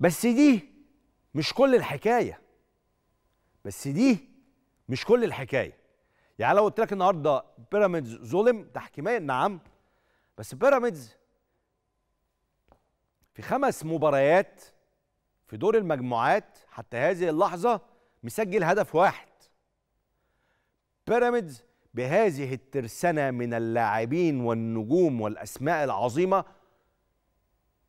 بس دي مش كل الحكايه بس دي مش كل الحكايه يعني لو قلت لك النهارده بيراميدز ظلم تحكيميا نعم بس بيراميدز في خمس مباريات في دور المجموعات حتى هذه اللحظه مسجل هدف واحد بيراميدز بهذه الترسنة من اللاعبين والنجوم والاسماء العظيمه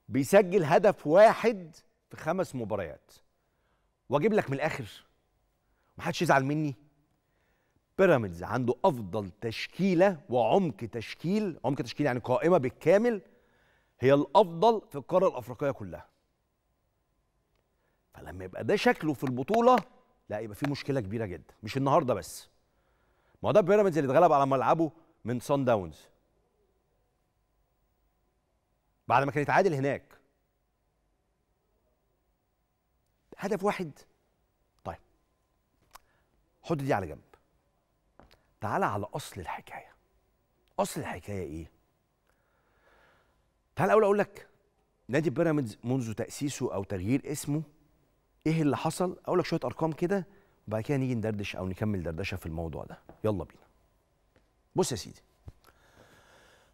بيسجل هدف واحد في خمس مباريات واجيب لك من الاخر محدش يزعل مني بيراميدز عنده افضل تشكيله وعمق تشكيل عمق تشكيل يعني قائمه بالكامل هي الافضل في القاره الافريقيه كلها فلما يبقى ده شكله في البطوله لا يبقى في مشكله كبيره جدا مش النهارده بس ما هو ده بيراميدز اللي اتغلب على ملعبه من سان داونز بعد ما كان يتعادل هناك هدف واحد طيب حط دي على جنب تعالى على اصل الحكايه اصل الحكايه ايه تعالى الاول اقول لك نادي بيراميدز منذ تاسيسه او تغيير اسمه ايه اللي حصل اقول لك شويه ارقام كده وبعد كده نيجي ندردش او نكمل دردشه في الموضوع ده يلا بينا بص يا سيدي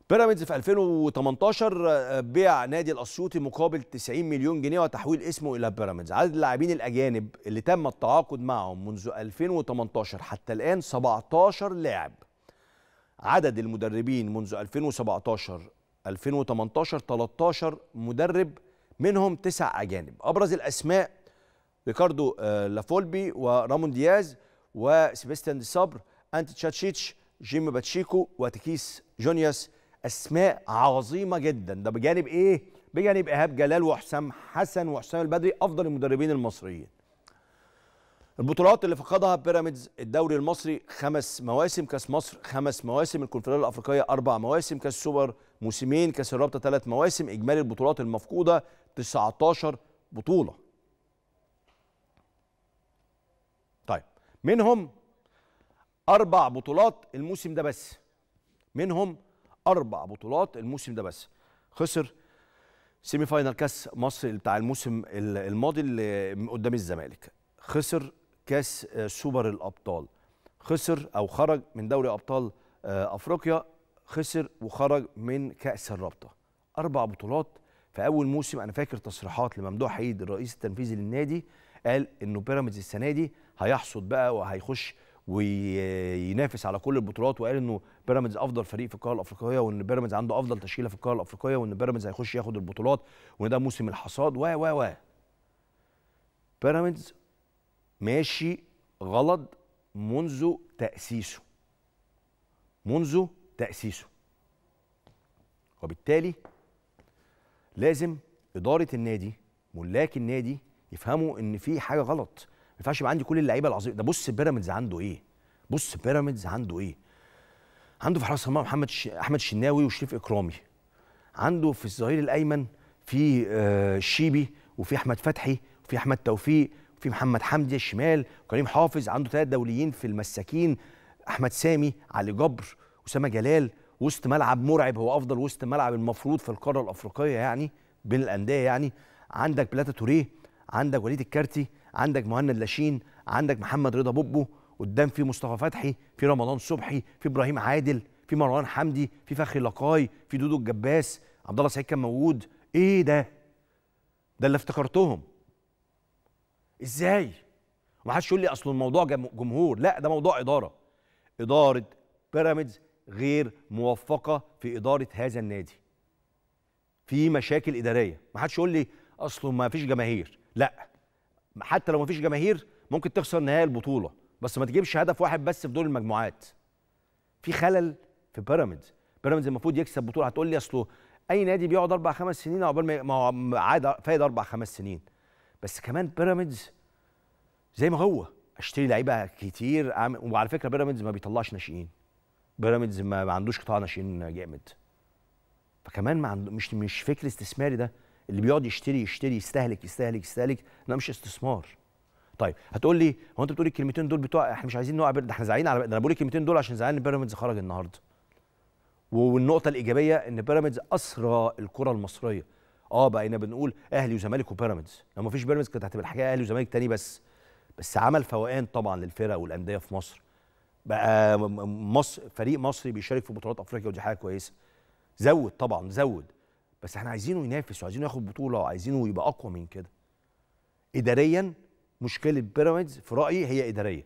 بيراميدز في 2018 آه، بيع نادي الاسيوطي مقابل 90 مليون جنيه وتحويل اسمه الى بيراميدز عدد اللاعبين الاجانب اللي تم التعاقد معهم منذ 2018 حتى الان 17 لاعب عدد المدربين منذ 2017 2018 13 مدرب منهم تسع اجانب ابرز الاسماء ريكاردو آه، لافولبي ورامون دياز وسيباستيان دي صبر انت تشاتشيتش جيمي باتشيكو وتكيس جونياس اسماء عظيمه جدا ده بجانب ايه بجانب ايهاب جلال وحسام حسن وحسام البدري افضل المدربين المصريين البطولات اللي فقدها بيراميدز الدوري المصري خمس مواسم كاس مصر خمس مواسم الكونفدراليه الافريقيه اربع مواسم كاس سوبر موسمين كاس الرابطه ثلاث مواسم اجمالي البطولات المفقوده 19 بطوله طيب منهم اربع بطولات الموسم ده بس منهم اربع بطولات الموسم ده بس خسر سيمي فاينال كاس مصر بتاع الموسم الماضي اللي قدام الزمالك خسر كاس سوبر الابطال خسر او خرج من دوري ابطال آه، افريقيا خسر وخرج من كاس الرابطه اربع بطولات في اول موسم انا فاكر تصريحات لممدوح حيد الرئيس التنفيذي للنادي قال انه بيراميدز السنه دي هيحصد بقى وهيخش وينافس على كل البطولات وقال انه بيراميدز افضل فريق في القاره الافريقيه وان بيراميدز عنده افضل تشكيله في القاره الافريقيه وان بيراميدز هيخش ياخد البطولات وان ده موسم الحصاد و و و بيراميدز ماشي غلط منذ تاسيسه منذ تاسيسه وبالتالي لازم اداره النادي ملاك النادي يفهموا ان في حاجه غلط ما ينفعش يبقى عندي كل اللعيبه العظيمه ده بص بيراميدز عنده ايه بص بيراميدز عنده ايه عنده في حراسه المرمى محمد ش... احمد الشناوي وشريف اكرامي عنده في الظهير الايمن في آه الشيبي وفي احمد فتحي وفي احمد توفيق وفي محمد حمدي الشمال وكريم حافظ عنده ثلاث دوليين في المساكين احمد سامي علي جبر اسامه جلال وسط ملعب مرعب هو افضل وسط ملعب المفروض في القاره الافريقيه يعني بين الانديه يعني عندك بلاتا توريه عندك وليد الكارتي عندك مهند لاشين عندك محمد رضا بوبو قدام في مصطفى فتحي في رمضان صبحي في ابراهيم عادل في مروان حمدي في فخري لقاي في دودو الجباس عبد الله سعيد كان موجود ايه ده ده اللي افتكرتهم ازاي ومحدش يقول لي اصل الموضوع جمهور لا ده موضوع اداره اداره بيراميدز غير موفقه في اداره هذا النادي في مشاكل اداريه محدش يقول لي اصله ما فيش جماهير لا حتى لو مفيش جماهير ممكن تخسر نهائي البطوله بس ما تجيبش هدف واحد بس في دور المجموعات في خلل في بيراميدز بيراميدز المفروض يكسب بطوله هتقول لي اصله اي نادي بيقعد اربع خمس سنين عقبال ما هو عاد فايد اربع خمس سنين بس كمان بيراميدز زي ما هو اشتري لعيبه كتير وعلى فكره بيراميدز ما بيطلعش ناشئين بيراميدز ما عندوش قطاع ناشئين جامد فكمان ما عند... مش مش فكر استثماري ده اللي بيقعد يشتري يشتري يستهلك يستهلك يستهلك ده مش استثمار طيب هتقول لي هو انت بتقول الكلمتين دول بتوع احنا مش عايزين نقع ده احنا زعلانين على ده انا بقول الكلمتين دول عشان زعلان ان بيراميدز خرج النهارده والنقطه الايجابيه ان بيراميدز اسرى الكره المصريه اه بقينا بنقول اهلي وزمالك وبيراميدز لو ما فيش بيراميدز كانت هتبقى الحكايه اهلي وزمالك تاني بس بس عمل فوقان طبعا للفرق والانديه في مصر بقى مصر فريق مصري بيشارك في بطولات افريقيا ودي حاجه كويسه زود طبعا زود بس احنا عايزينه ينافس وعايزينه ياخد بطوله وعايزينه يبقى اقوى من كده اداريا مشكله بيراميدز في رايي هي اداريه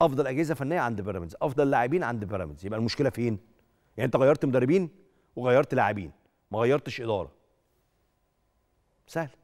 افضل اجهزه فنيه عند بيراميدز افضل لاعبين عند بيراميدز يبقى المشكله فين يعني انت غيرت مدربين وغيرت لاعبين ما غيرتش اداره سهل